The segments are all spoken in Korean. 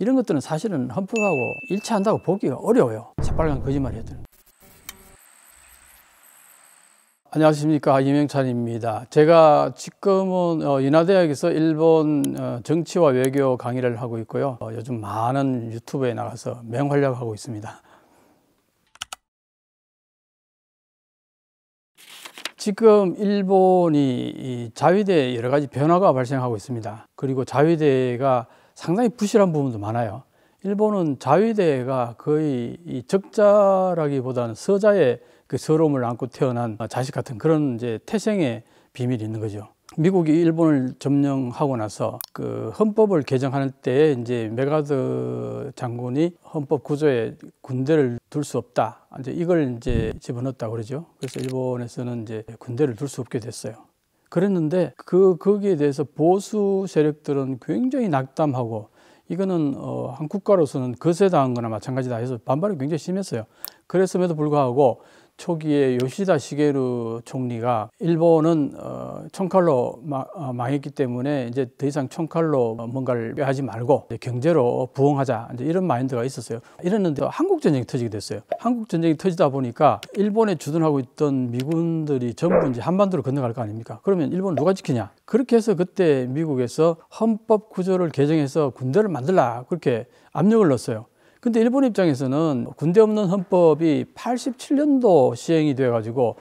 이런 것들은 사실은 헌법하고 일치한다고 보기가 어려워요. 새빨간 거짓말 해도. 안녕하십니까 이명찬입니다. 제가 지금은 어, 인하대학에서 일본 어, 정치와 외교 강의를 하고 있고요. 어, 요즘 많은 유튜브에 나가서 맹활약하고 있습니다. 지금 일본이 자위대에 여러 가지 변화가 발생하고 있습니다. 그리고 자위대가 상당히 부실한 부분도 많아요. 일본은 자위대가 거의 이 적자라기보다는 서자의 그서러을 안고 태어난 자식 같은 그런 이제 태생의 비밀이 있는 거죠. 미국이 일본을 점령하고 나서 그 헌법을 개정하는 때에 이제 메가드 장군이 헌법 구조에 군대를 둘 수 없다. 이제 이걸 이제 집어넣었다 그러죠. 그래서 일본에서는 이제 군대를 둘 수 없게 됐어요. 그랬는데 그 거기에 대해서 보수 세력들은 굉장히 낙담하고 이거는 어, 한 국가로서는 거세당한 거나 마찬가지다 해서 반발이 굉장히 심했어요. 그랬음에도 불구하고 초기에 요시다 시게루 총리가 일본은 어, 총칼로 마, 어, 망했기 때문에 이제 더 이상 총칼로 뭔가를 하지 말고 경제로 부흥하자 이제 이런 마인드가 있었어요. 이랬는데 한국 전쟁이 터지게 됐어요. 한국 전쟁이 터지다 보니까 일본에 주둔하고 있던 미군들이 전부 이제 한반도로 건너갈 거 아닙니까? 그러면 일본 누가 지키냐? 그렇게 해서 그때 미국에서 헌법 구조를 개정해서 군대를 만들라 그렇게 압력을 넣었어요. 근데 일본 입장에서는 군대 없는 헌법이 87년도 시행이 돼가지고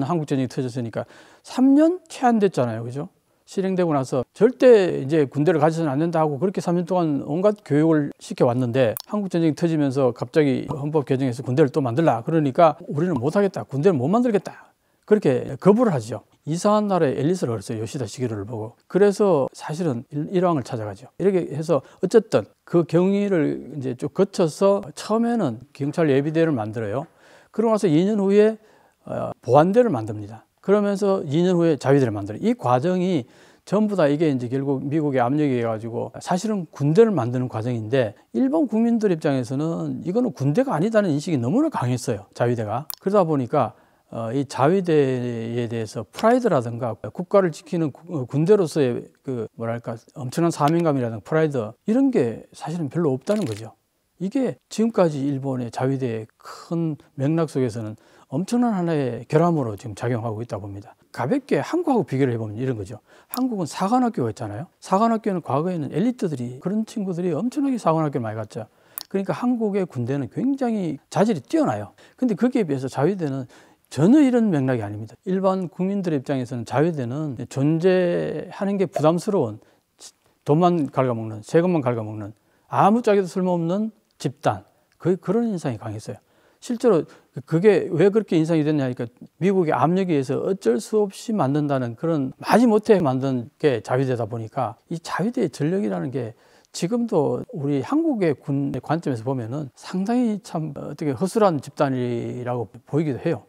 50년 한국전쟁이 터졌으니까 3년 채 안 됐잖아요. 그죠? 실행되고 나서 절대 이제 군대를 가져서는 안 된다 하고 그렇게 3년 동안 온갖 교육을 시켜왔는데 한국전쟁이 터지면서 갑자기 헌법 개정해서 군대를 또 만들라. 그러니까 우리는 못하겠다. 군대를 못 만들겠다. 그렇게 거부를 하죠. 이상한 나라의 엘리스를 걸어요. 요시다 시기를 보고. 그래서 사실은 일왕을 찾아가죠. 이렇게 해서 어쨌든 그 경위를 이제 쭉 거쳐서 처음에는 경찰 예비대를 만들어요. 그러고 나서 2년 후에 어, 보안대를 만듭니다. 그러면서 2년 후에 자위대를 만들어요. 이 과정이 전부 다 이게 이제 결국 미국의 압력이 가지고 사실은 군대를 만드는 과정인데 일본 국민들 입장에서는 이거는 군대가 아니다는 인식이 너무나 강했어요. 자위대가. 그러다 보니까 어, 이 자위대에 대해서 프라이드라든가 국가를 지키는 어, 군대로서의 그 뭐랄까 엄청난 사명감이라든가 프라이드 이런 게 사실은 별로 없다는 거죠. 이게 지금까지 일본의 자위대의 큰 맥락 속에서는 엄청난 하나의 결함으로 지금 작용하고 있다 고 봅니다. 가볍게 한국하고 비교를 해보면 이런 거죠. 한국은 사관학교가 있잖아요. 사관학교는 과거에는 엘리트들이 그런 친구들이 엄청나게 사관학교를 많이 갔죠. 그러니까 한국의 군대는 굉장히 자질이 뛰어나요. 근데 거기에 비해서 자위대는 전혀 이런 맥락이 아닙니다. 일반 국민들의 입장에서는 자위대는 존재하는 게 부담스러운 돈만 갉아먹는 세금만 갉아먹는 아무 짝에도 쓸모없는 집단 그, 그런 인상이 강했어요. 실제로 그, 그게 왜 그렇게 인상이 됐냐 하니까 미국의 압력에 의해서 어쩔 수 없이 만든다는 그런 마지못해 만든 게 자위대다 보니까 이 자위대의 전력이라는 게 지금도 우리 한국의 군의 관점에서 보면은 상당히 참 어떻게 허술한 집단이라고 보이기도 해요.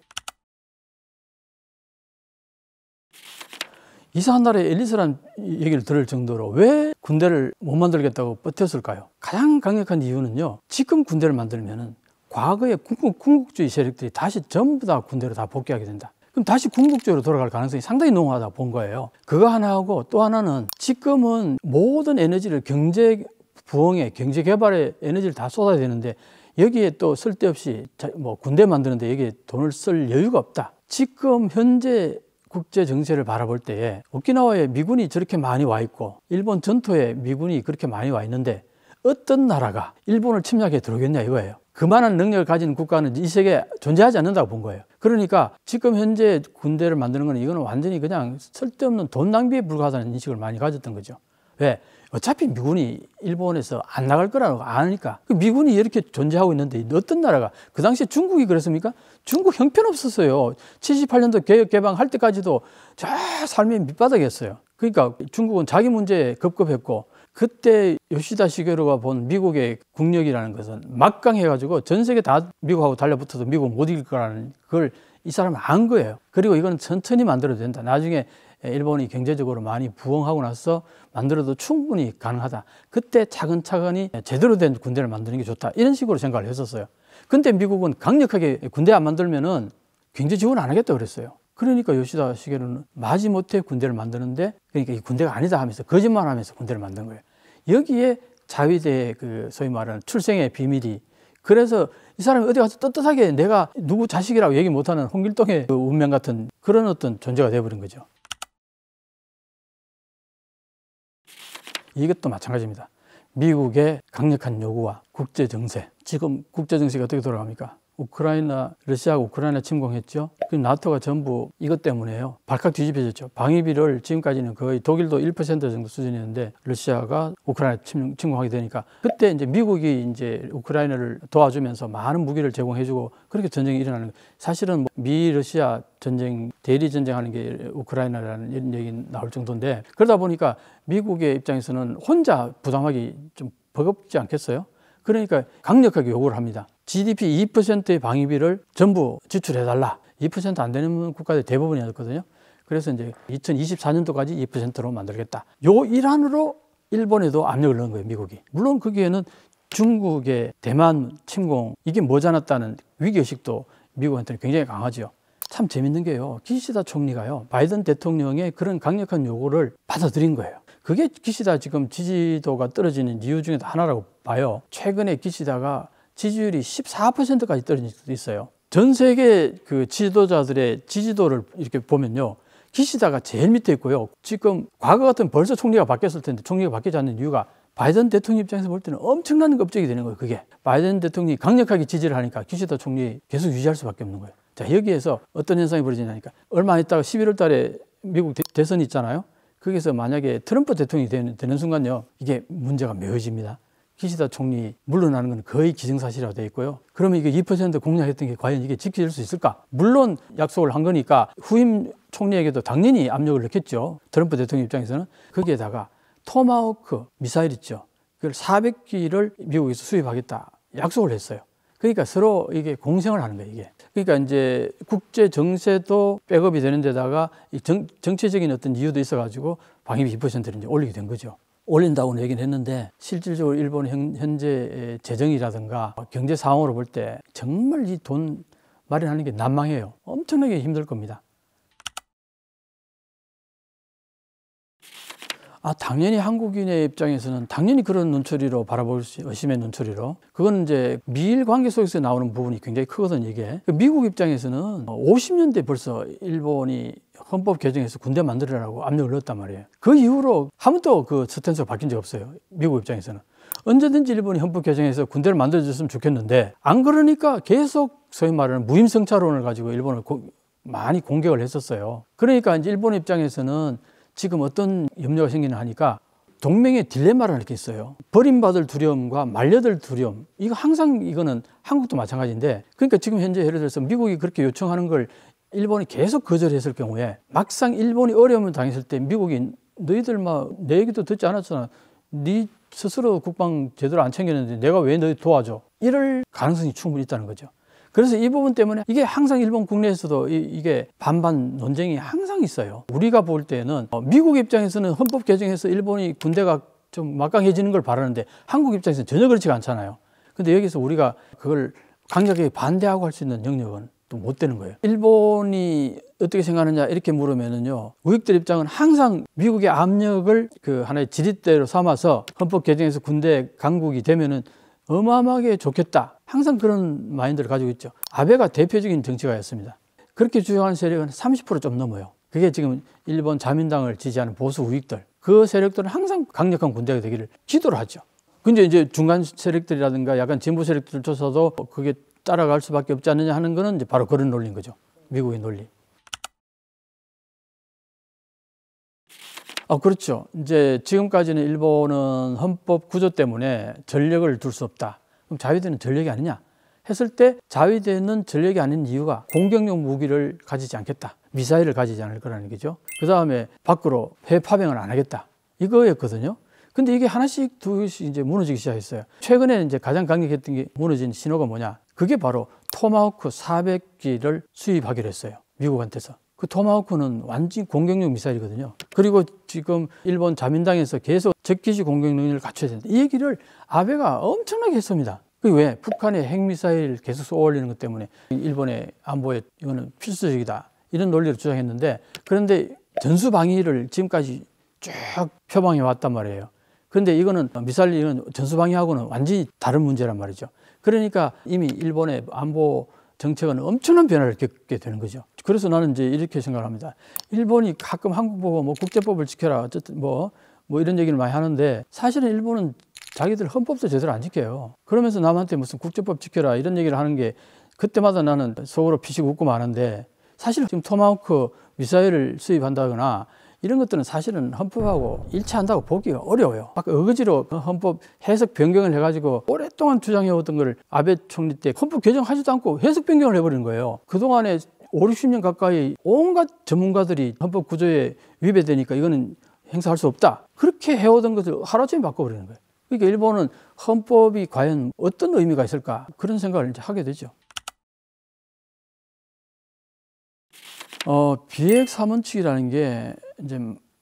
이사한 날에 엘리스란 얘기를 들을 정도로 왜 군대를 못 만들겠다고 버텼을까요? 가장 강력한 이유는요. 지금 군대를 만들면은 과거의 군국, 주의 세력들이 다시 전부 다 군대로 다 복귀하게 된다. 그럼 다시 궁극적으로 돌아갈 가능성이 상당히 농후하다 본 거예요. 그거 하나하고 또 하나는 지금은 모든 에너지를 경제 부흥에 경제 개발에 에너지를 다 쏟아야 되는데 여기에 또 쓸데없이 뭐 군대 만드는데 여기에 돈을 쓸 여유가 없다. 지금 현재 국제 정세를 바라볼 때에 오키나와에 미군이 저렇게 많이 와 있고 일본 전투에 미군이 그렇게 많이 와 있는데 어떤 나라가 일본을 침략해 들어오겠냐 이거예요. 그만한 능력을 가진 국가는 이 세계에 존재하지 않는다고 본 거예요. 그러니까 지금 현재 군대를 만드는 건 이거는 완전히 그냥 쓸데없는 돈 낭비에 불과하다는 인식을 많이 가졌던 거죠. 왜? 어차피 미군이 일본에서 안 나갈 거라고 아니까 그 미군이 이렇게 존재하고 있는데 어떤 나라가 그 당시에 중국이 그랬습니까? 중국 형편없었어요. 78년도 개혁 개방할 때까지도 저 삶의 밑바닥이었어요. 그러니까 중국은 자기 문제에 급급했고 그때 요시다 시게로가 본 미국의 국력이라는 것은 막강해가지고 전 세계 다 미국하고 달라붙어도 미국 못 이길 거라는 그걸 이 사람은 안 거예요. 그리고 이건 천천히 만들어도 된다. 나중에 일본이 경제적으로 많이 부흥하고 나서 만들어도 충분히 가능하다. 그때 차근차근히 제대로 된 군대를 만드는 게 좋다. 이런 식으로 생각을 했었어요. 근데 미국은 강력하게 군대 안 만들면은 경제 지원 안 하겠다 그랬어요. 그러니까 요시다 시게로는 마지못해 군대를 만드는데 그러니까 이 군대가 아니다 하면서 거짓말하면서 군대를 만든 거예요. 여기에 자위대의 그 소위 말하는 출생의 비밀이 그래서 이 사람이 어디 가서 떳떳하게 내가 누구 자식이라고 얘기 못하는 홍길동의 그 운명 같은 그런 어떤 존재가 돼버린 거죠. 이것도 마찬가지입니다. 미국의 강력한 요구와 국제 정세. 지금 국제 정세가 어떻게 돌아갑니까? 우크라이나 러시아가 우크라이나 침공했죠. 그 나토가 전부 이것 때문에요. 발칵 뒤집혀졌죠. 방위비를 지금까지는 거의 독일도 1% 정도 수준이었는데 러시아가 우크라이나 침, 침공하게 되니까 그때 이제 미국이 이제 우크라이나를 도와주면서 많은 무기를 제공해주고 그렇게 전쟁이 일어나는 거예요. 사실은 뭐 미 러시아 전쟁 대리 전쟁하는 게 우크라이나라는 이런 얘기 나올 정도인데 그러다 보니까 미국의 입장에서는 혼자 부담하기 좀 버겁지 않겠어요? 그러니까 강력하게 요구를 합니다. GDP 2%의 방위비를 전부 지출해달라. 2%안 되는 국가들 대부분이었거든요. 그래서 이제 2024년도까지 2%로 만들겠다. 요 일환으로 일본에도 압력을 넣은 거예요, 미국이. 물론 거기에는 중국의 대만 침공, 이게 모자랐다는 위기의식도 미국한테는 굉장히 강하죠. 참 재밌는 게요. 기시다 총리가요. 바이든 대통령의 그런 강력한 요구를 받아들인 거예요. 그게 기시다 지금 지지도가 떨어지는 이유 중에 하나라고 봐요. 최근에 기시다가 지지율이 14%까지 떨어진 적도 있어요. 전 세계 그 지도자들의 지지도를 이렇게 보면요. 기시다가 제일 밑에 있고요. 지금 과거 같은 벌써 총리가 바뀌었을 텐데 총리가 바뀌지 않는 이유가 바이든 대통령 입장에서 볼 때는 엄청난 겁적이 되는 거예요. 그게 바이든 대통령이 강력하게 지지를 하니까 기시다 총리 계속 유지할 수밖에 없는 거예요. 자 여기에서 어떤 현상이 벌어지냐니까 얼마 안 있다가 11월달에 미국 대선이 있잖아요. 거기서 만약에 트럼프 대통령이 되는, 되는 순간요, 이게 문제가 묘해집니다. 기시다 총리 물러나는 건 거의 기정사실화 돼 있고요. 그러면 이게 2% 공약했던 게 과연 이게 지켜질 수 있을까? 물론 약속을 한 거니까 후임 총리에게도 당연히 압력을 넣겠죠. 트럼프 대통령 입장에서는 거기에다가 토마호크 미사일 있죠. 그걸 400기를 미국에서 수입하겠다 약속을 했어요. 그러니까 서로 이게 공생을 하는 거예요, 이게. 그러니까 이제 국제 정세도 백업이 되는 데다가 정, 정체적인 어떤 이유도 있어 가지고 방위비 2%를 이제 올리게 된 거죠. 올린다고는 얘기는 했는데 실질적으로 일본 현재 재정이라든가 경제 상황으로 볼 때 정말 이 돈 마련하는 게 난망해요. 엄청나게 힘들 겁니다. 아, 당연히 한국인의 입장에서는 당연히 그런 눈초리로 바라볼 수, 의심의 눈초리로. 그건 이제 미일 관계 속에서 나오는 부분이 굉장히 크거든요, 이게. 그 미국 입장에서는 50년대 벌써 일본이 헌법 개정해서 군대 만들으라고 압력을 넣었단 말이에요. 그 이후로 한 번도 그 스탠스가 바뀐 적 없어요. 미국 입장에서는. 언제든지 일본이 헌법 개정해서 군대를 만들어줬으면 좋겠는데 안 그러니까 계속 소위 말하는 무임승차론을 가지고 일본을 고, 많이 공격을 했었어요. 그러니까 이제 일본 입장에서는 지금 어떤 염려가 생기나 하니까 동맹의 딜레마를 이렇게 있어요. 버림받을 두려움과 말려들 두려움. 이거 항상 이거는 한국도 마찬가지인데 그러니까 지금 현재 예를 들어서 미국이 그렇게 요청하는 걸 일본이 계속 거절했을 경우에 막상 일본이 어려움을 당했을 때 미국이 너희들 막내 뭐 얘기도 듣지 않았잖아. 네 스스로 국방 제대로 안 챙겼는데 내가 왜 너희 도와줘? 이럴 가능성이 충분히 있다는 거죠. 그래서 이 부분 때문에 이게 항상 일본 국내에서도 이, 게 반반 논쟁이 항상 있어요. 우리가 볼 때는 어, 미국 입장에서는 헌법 개정해서 일본이 군대가 좀 막강해지는 걸 바라는데 한국 입장에서는 전혀 그렇지가 않잖아요. 근데 여기서 우리가 그걸 강력하게 반대하고 할 수 있는 영역은 또 못 되는 거예요. 일본이 어떻게 생각하느냐 이렇게 물으면은요 우익들 입장은 항상 미국의 압력을 그 하나의 지렛대로 삼아서 헌법 개정에서 군대 강국이 되면은 어마어마하게 좋겠다. 항상 그런 마인드를 가지고 있죠. 아베가 대표적인 정치가였습니다. 그렇게 주장한 세력은 30%좀 넘어요. 그게 지금 일본 자민당을 지지하는 보수 우익들. 그 세력들은 항상 강력한 군대가 되기를 기도를 하죠. 근데 이제 중간 세력들이라든가 약간 진보 세력들조차도 그게 따라갈 수밖에 없지 않느냐 하는 거는 이제 바로 그런 논리인 거죠. 미국의 논리. 아, 그렇죠. 이제 지금까지는 일본은 헌법 구조 때문에 전력을 둘 수 없다. 그럼 자위대는 전력이 아니냐? 했을 때 자위대는 전력이 아닌 이유가 공격용 무기를 가지지 않겠다. 미사일을 가지지 않을 거라는 거죠. 그 다음에 밖으로 해 파병을 안 하겠다. 이거였거든요. 근데 이게 하나씩 두씩 이제 무너지기 시작했어요. 최근에 이제 가장 강력했던 게 무너진 신호가 뭐냐? 그게 바로 토마호크 400기를 수입하기로 했어요. 미국한테서. 그 토마호크는 완전 공격용 미사일이거든요. 그리고 지금 일본 자민당에서 계속 적기지 공격능력을 갖춰야 된다. 이 얘기를 아베가 엄청나게 했습니다. 그게 왜? 북한의 핵미사일 계속 쏘아올리는 것 때문에 일본의 안보에 이거는 필수적이다. 이런 논리를 주장했는데 그런데 전수방위를 지금까지 쭉 표방해 왔단 말이에요. 그런데 이거는 미사일 이건 전수방위하고는 완전히 다른 문제란 말이죠. 그러니까 이미 일본의 안보 정책은 엄청난 변화를 겪게 되는 거죠. 그래서 나는 이제 이렇게 생각합니다. 일본이 가끔 한국 보고 뭐 국제법을 지켜라 어쨌든 뭐뭐 뭐 이런 얘기를 많이 하는데 사실은 일본은 자기들 헌법도 제대로 안 지켜요. 그러면서 남한테 무슨 국제법 지켜라 이런 얘기를 하는 게 그때마다 나는 속으로 피식 웃고 마는데 사실 지금 토마호크 미사일을 수입한다거나 이런 것들은 사실은 헌법하고 일치한다고 보기가 어려워요. 막 어거지로 헌법 해석 변경을 해가지고 오랫동안 주장해오던 걸 아베 총리 때 헌법 개정하지도 않고 해석 변경을 해버린 거예요. 그동안에 오 60년 가까이 온갖 전문가들이 헌법 구조에 위배되니까 이거는 행사할 수 없다. 그렇게 해오던 것을 하루아침에 바꿔버리는 거예요. 그러니까 일본은 헌법이 과연 어떤 의미가 있을까 그런 생각을 이제 하게 되죠. 어, 비핵 사원칙이라는 게 이제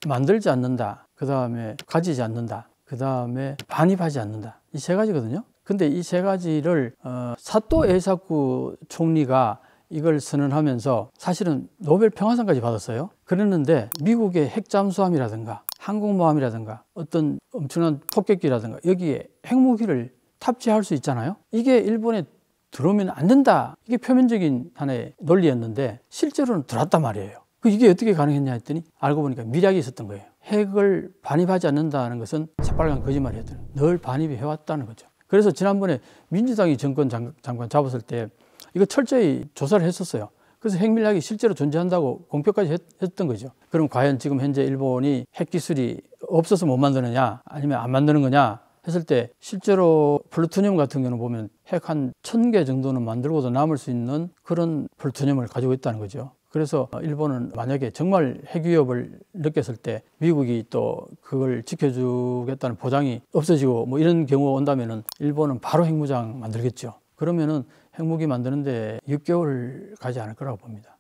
만들지 않는다. 그 다음에 가지지 않는다. 그 다음에 반입하지 않는다. 이 세 가지거든요. 근데 이 세 가지를 어, 사또 에이사쿠 총리가 이걸 선언하면서 사실은 노벨 평화상까지 받았어요. 그랬는데 미국의 핵잠수함이라든가 항공모함이라든가 어떤 엄청난 폭격기라든가 여기에 핵무기를 탑재할 수 있잖아요. 이게 일본의 들어오면 안 된다. 이게 표면적인 하나의 논리였는데 실제로는 들어왔단 말이에요. 그 이게 어떻게 가능했냐 했더니 알고 보니까 미략이 있었던 거예요. 핵을 반입하지 않는다는 것은 새빨간 거짓말이었더늘 반입해왔다는 이 거죠. 그래서 지난번에 민주당이 정권 장, 관 잡았을 때 이거 철저히 조사를 했었어요. 그래서 핵밀약이 실제로 존재한다고 공표까지 했, 했던 거죠. 그럼 과연 지금 현재 일본이 핵기술이 없어서 못 만드느냐 아니면 안 만드는 거냐 했을 때 실제로 플루토늄 같은 경우는 보면 핵 한 천 개 정도는 만들고도 남을 수 있는 그런 플루토늄을 가지고 있다는 거죠. 그래서 일본은 만약에 정말 핵 위협을 느꼈을 때 미국이 또 그걸 지켜주겠다는 보장이 없어지고 뭐 이런 경우가 온다면은 일본은 바로 핵무장 만들겠죠. 그러면은 핵무기 만드는데 6개월 가지 않을 거라고 봅니다.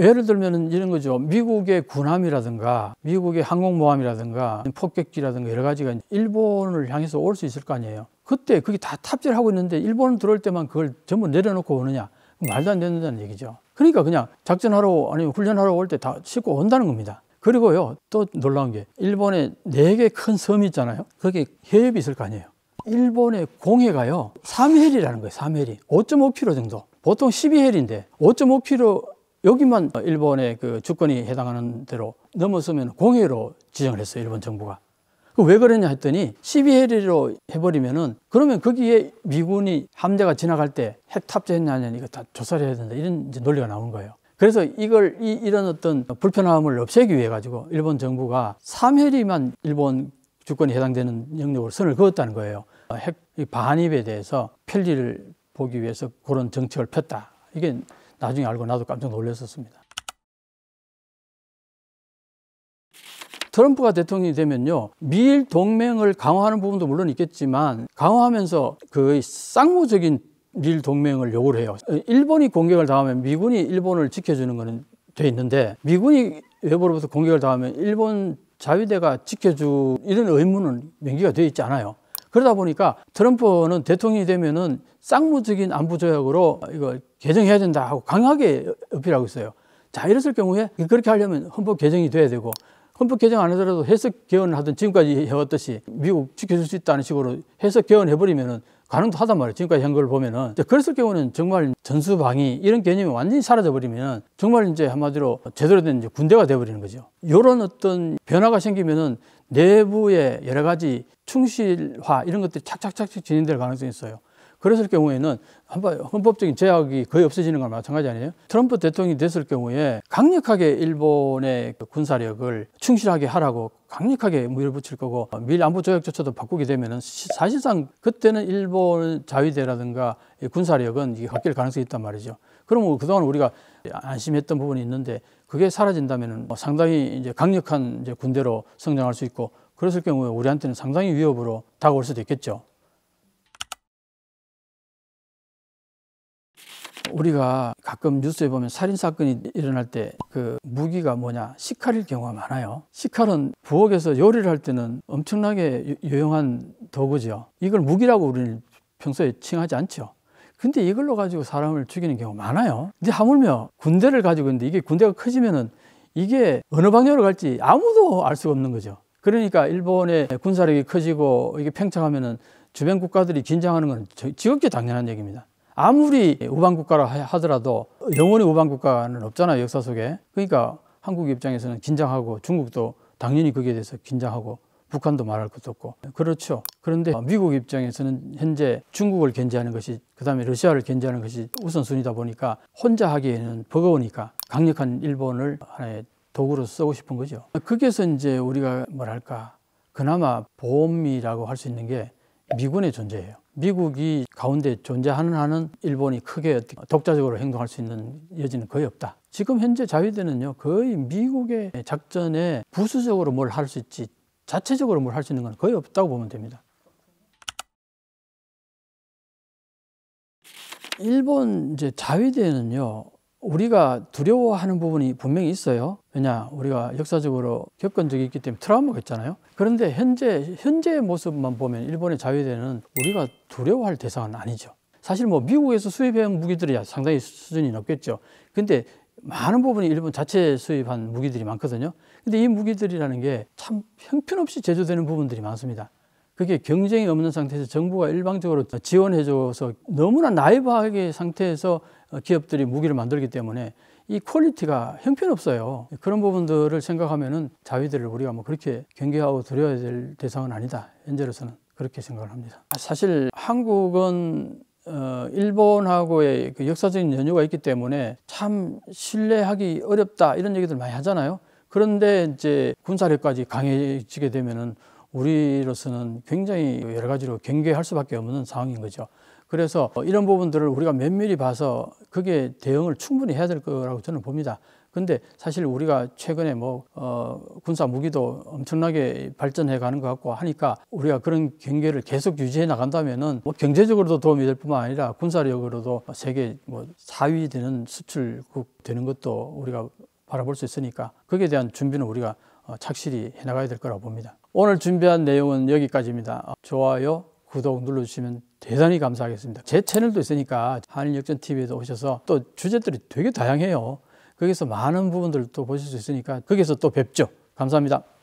예를 들면 이런 거죠. 미국의 군함이라든가 미국의 항공모함이라든가 폭격기라든가 여러 가지가 일본을 향해서 올 수 있을 거 아니에요. 그때 그게 다 탑재하고 있는데 일본 들어올 때만 그걸 전부 내려놓고 오느냐. 말도 안 된다는 얘기죠. 그러니까 그냥 작전하러 아니면 훈련하러 올 때 다 싣고 온다는 겁니다. 그리고요 또 놀라운 게 일본에 네 개 큰 섬이 있잖아요. 거기에 해협이 있을 거 아니에요. 일본의 공해가요 3헬이라는 거예요. 3헬이 5.5km 정도. 보통 12헬인데 5.5km 여기만 일본의 그 주권이 해당하는 대로 넘어서면 공해로 지정을 했어요. 일본 정부가. 그 왜 그러냐 했더니 1 2해리로 해버리면은 그러면 거기에 미군이 함대가 지나갈 때 핵 탑재했냐 아냐 이거 다 조사를 해야 된다 이런 논리가 나온 거예요. 그래서 이걸 이, 이런 어떤 불편함을 없애기 위해 가지고 일본 정부가 3해리만 일본 주권이 해당되는 영역으로 선을 그었다는 거예요. 핵 반입에 대해서 편리를 보기 위해서 그런 정책을 폈다. 이게 나중에 알고 나도 깜짝 놀랐었습니다. 트럼프가 대통령이 되면요. 미일 동맹을 강화하는 부분도 물론 있겠지만 강화하면서 그 쌍무적인 미일 동맹을 요구를 해요. 일본이 공격을 당하면 미군이 일본을 지켜주는 거는 돼 있는데 미군이 외부로부터 공격을 당하면 일본 자위대가 지켜주 이런 의무는 명기가 되어 있지 않아요. 그러다 보니까 트럼프는 대통령이 되면은 쌍무적인 안보 조약으로 이거 개정해야 된다 하고 강하게 어필하고 있어요. 자, 이랬을 경우에 그렇게 하려면 헌법 개정이 돼야 되고 헌법 개정 안 하더라도 해석 개헌을 하든 지금까지 해왔듯이 미국 지켜줄 수 있다는 식으로 해석 개헌해버리면은 가능하단 도 말이에요. 지금까지 한 걸 보면은. 그랬을 경우는 정말 전수방위 이런 개념이 완전히 사라져버리면 정말 이제 한마디로 제대로 된 이제 군대가 돼버리는 거죠. 이런 어떤 변화가 생기면은 내부의 여러 가지 충실화 이런 것들이 착착착착 진행될 가능성이 있어요. 그랬을 경우에는 한 번 헌법적인 제약이 거의 없어지는 건 마찬가지 아니에요? 트럼프 대통령이 됐을 경우에 강력하게 일본의 그 군사력을 충실하게 하라고 강력하게 무리를 붙일 거고 미일 안보 조약조차도 바꾸게 되면은 사실상 그때는 일본 자위대라든가 군사력은 이게 바뀔 가능성이 있단 말이죠. 그러면 그동안 우리가 안심했던 부분이 있는데 그게 사라진다면은 뭐 상당히 이제 강력한 이제 군대로 성장할 수 있고 그랬을 경우에 우리한테는 상당히 위협으로 다가올 수도 있겠죠. 우리가 가끔 뉴스에 보면 살인 사건이 일어날 때 그 무기가 뭐냐 시칼일 경우가 많아요. 시칼은 부엌에서 요리를 할 때는 엄청나게 유용한 도구죠. 이걸 무기라고 우리는 평소에 칭하지 않죠. 근데 이걸로 가지고 사람을 죽이는 경우가 많아요. 근데 하물며 군대를 가지고 있는데 이게 군대가 커지면은 이게 어느 방향으로 갈지 아무도 알 수가 없는 거죠. 그러니까 일본의 군사력이 커지고 이게 팽창하면은 주변 국가들이 긴장하는 건 지극히 당연한 얘기입니다. 아무리 우방국가라 하더라도 영원히 우방국가는 없잖아요 역사 속에 그러니까 한국 입장에서는 긴장하고 중국도 당연히 거기에 대해서 긴장하고 북한도 말할 것도 없고 그렇죠 그런데 미국 입장에서는 현재 중국을 견제하는 것이 그다음에 러시아를 견제하는 것이 우선순위다 보니까 혼자 하기에는 버거우니까 강력한 일본을 하나의 도구로 쓰고 싶은 거죠 거기에서 이제 우리가 뭐랄까 그나마 보험이라고 할 수 있는 게 미군의 존재예요 미국이 가운데 존재하는 한은 일본이 크게 독자적으로 행동할 수 있는 여지는 거의 없다. 지금 현재 자위대는요 거의 미국의 작전에 부수적으로 뭘 할 수 있지 자체적으로 뭘 할 수 있는 건 거의 없다고 보면 됩니다. 일본 이제 자위대는요 우리가 두려워하는 부분이 분명히 있어요. 왜냐, 우리가 역사적으로 겪은 적이 있기 때문에 트라우마가 있잖아요. 그런데 현재, 현재의 모습만 보면 일본의 자위대는 우리가 두려워할 대상은 아니죠. 사실 뭐 미국에서 수입한 무기들이 상당히 수준이 높겠죠. 근데 많은 부분이 일본 자체 수입한 무기들이 많거든요. 근데 이 무기들이라는 게 참 형편없이 제조되는 부분들이 많습니다. 그게 경쟁이 없는 상태에서 정부가 일방적으로 지원해줘서 너무나 나이브하게 상태에서 어, 기업들이 무기를 만들기 때문에 이 퀄리티가 형편없어요. 그런 부분들을 생각하면은 자위들을 우리가 뭐 그렇게 경계하고 드려야 될 대상은 아니다. 현재로서는 그렇게 생각을 합니다. 사실 한국은 어, 일본하고의 그 역사적인 연유가 있기 때문에 참 신뢰하기 어렵다 이런 얘기들 많이 하잖아요. 그런데 이제 군사력까지 강해지게 되면은 우리로서는 굉장히 여러 가지로 경계할 수밖에 없는 상황인 거죠. 그래서 이런 부분들을 우리가 면밀히 봐서 그게 대응을 충분히 해야 될 거라고 저는 봅니다. 근데 사실 우리가 최근에 뭐, 어, 군사 무기도 엄청나게 발전해 가는 것 같고 하니까 우리가 그런 경계를 계속 유지해 나간다면은 뭐 경제적으로도 도움이 될 뿐만 아니라 군사력으로도 세계 뭐 4위 되는 수출국 되는 것도 우리가 바라볼 수 있으니까 거기에 대한 준비는 우리가 어, 착실히 해 나가야 될 거라고 봅니다. 오늘 준비한 내용은 여기까지입니다. 좋아요, 구독 눌러주시면 대단히 감사하겠습니다. 제 채널도 있으니까 한일역전TV에도 오셔서 또 주제들이 되게 다양해요. 거기서 많은 부분들을 보실 수 있으니까 거기서 또 뵙죠. 감사합니다.